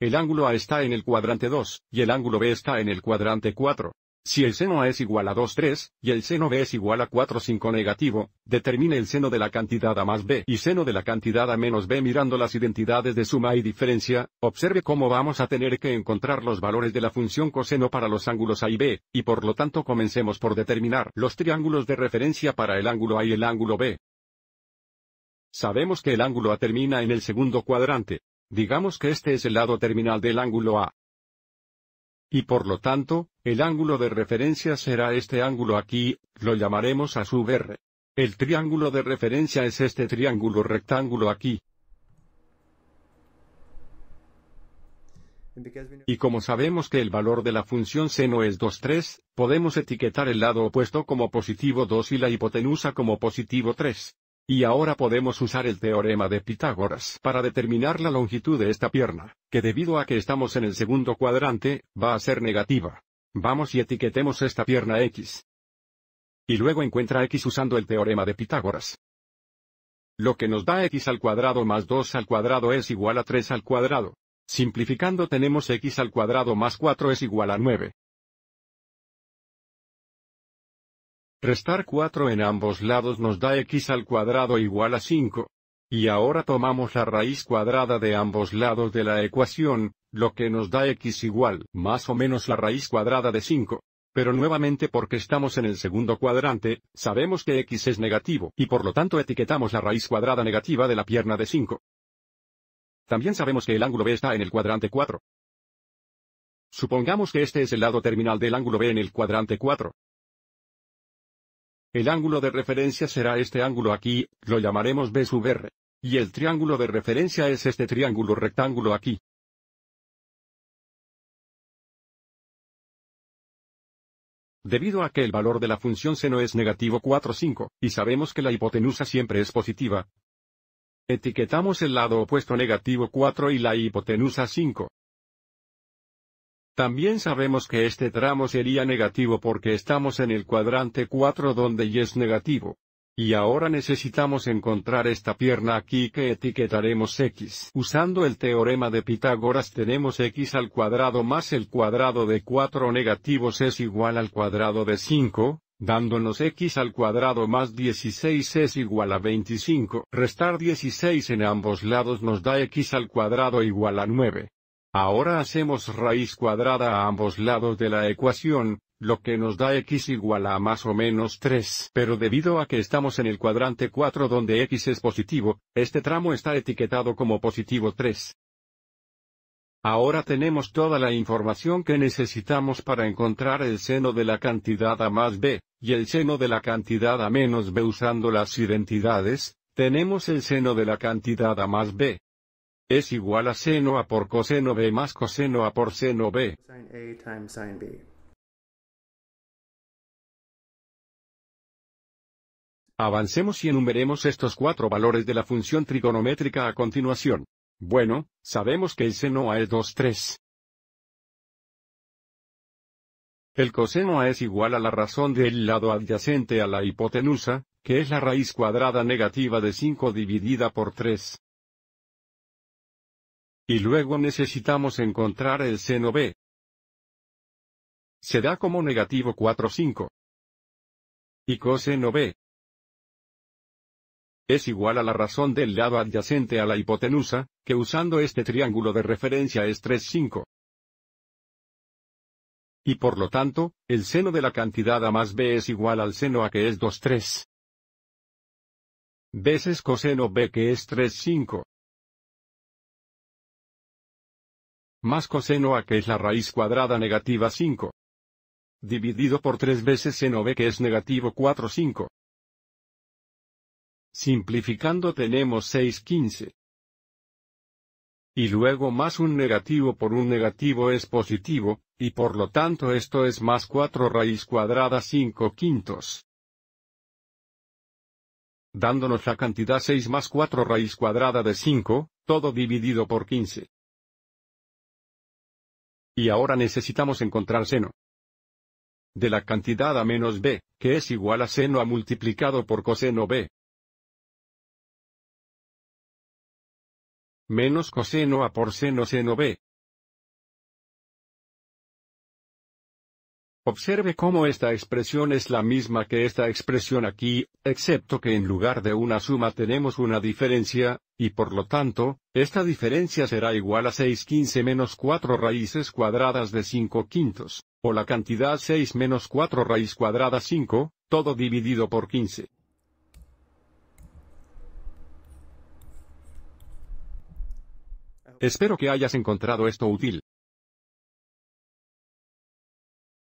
El ángulo A está en el cuadrante 2, y el ángulo B está en el cuadrante 4. Si el seno A es igual a 2, 3, y el seno B es igual a 4, 5 negativo, determine el seno de la cantidad A más B y seno de la cantidad A menos B mirando las identidades de suma y diferencia, observe cómo vamos a tener que encontrar los valores de la función coseno para los ángulos A y B, y por lo tanto comencemos por determinar los triángulos de referencia para el ángulo A y el ángulo B. Sabemos que el ángulo A termina en el segundo cuadrante, Digamos que este es el lado terminal del ángulo A. Y por lo tanto, el ángulo de referencia será este ángulo aquí, lo llamaremos A su R. El triángulo de referencia es este triángulo rectángulo aquí. Y como sabemos que el valor de la función seno es 2, 3, podemos etiquetar el lado opuesto como positivo 2 y la hipotenusa como positivo 3. Y ahora podemos usar el teorema de Pitágoras para determinar la longitud de esta pierna, que debido a que estamos en el segundo cuadrante, va a ser negativa. Vamos y etiquetemos esta pierna x. Y luego encuentra x usando el teorema de Pitágoras. Lo que nos da x al cuadrado más 2 al cuadrado es igual a 3 al cuadrado. Simplificando tenemos x al cuadrado más 4 es igual a 9. Restar 4 en ambos lados nos da x al cuadrado igual a 5. Y ahora tomamos la raíz cuadrada de ambos lados de la ecuación, lo que nos da x igual más o menos la raíz cuadrada de 5. Pero nuevamente porque estamos en el segundo cuadrante, sabemos que x es negativo y por lo tanto etiquetamos la raíz cuadrada negativa de la pierna de 5. También sabemos que el ángulo B está en el cuadrante 4. Supongamos que este es el lado terminal del ángulo B en el cuadrante 4. El ángulo de referencia será este ángulo aquí, lo llamaremos B sub R. Y el triángulo de referencia es este triángulo rectángulo aquí. Debido a que el valor de la función seno es negativo 4 5, y sabemos que la hipotenusa siempre es positiva, etiquetamos el lado opuesto negativo 4 y la hipotenusa 5. También sabemos que este tramo sería negativo porque estamos en el cuadrante 4 donde y es negativo. Y ahora necesitamos encontrar esta pierna aquí que etiquetaremos x. Usando el teorema de Pitágoras tenemos x al cuadrado más el cuadrado de 4 negativos es igual al cuadrado de 5, dándonos x al cuadrado más 16 es igual a 25. Restar 16 en ambos lados nos da x al cuadrado igual a 9. Ahora hacemos raíz cuadrada a ambos lados de la ecuación, lo que nos da x igual a más o menos 3. Pero debido a que estamos en el cuadrante 4 donde x es positivo, este tramo está etiquetado como positivo 3. Ahora tenemos toda la información que necesitamos para encontrar el seno de la cantidad a más b, y el seno de la cantidad a menos b usando las identidades, tenemos el seno de la cantidad a más b, es igual a seno A por coseno B más coseno A por seno B. Avancemos y enumeremos estos cuatro valores de la función trigonométrica a continuación. Bueno, sabemos que el seno A es 2, 3. El coseno A es igual a la razón del lado adyacente a la hipotenusa, que es la raíz cuadrada negativa de 5 dividida por 3. Y luego necesitamos encontrar el seno B. Se da como negativo 4 5. Y coseno B es igual a la razón del lado adyacente a la hipotenusa, que usando este triángulo de referencia es 3 5. Y por lo tanto, el seno de la cantidad A más B es igual al seno A que es 2 3. Veces coseno B que es 3 5. más coseno a que es la raíz cuadrada negativa 5. Dividido por 3 veces seno b que es negativo 4 5. Simplificando tenemos 6 15. Y luego más un negativo por un negativo es positivo, y por lo tanto esto es más 4 raíz cuadrada 5 quintos. Dándonos la cantidad 6 más 4 raíz cuadrada de 5, todo dividido por 15. Y ahora necesitamos encontrar seno de la cantidad a menos b, que es igual a seno a multiplicado por coseno b. Menos coseno a por seno seno b, Observe cómo esta expresión es la misma que esta expresión aquí, excepto que en lugar de una suma tenemos una diferencia, y por lo tanto, esta diferencia será igual a 615 menos 4 raíces cuadradas de 5 quintos, o la cantidad 6 menos 4 raíz cuadrada 5, todo dividido por 15. Espero que hayas encontrado esto útil.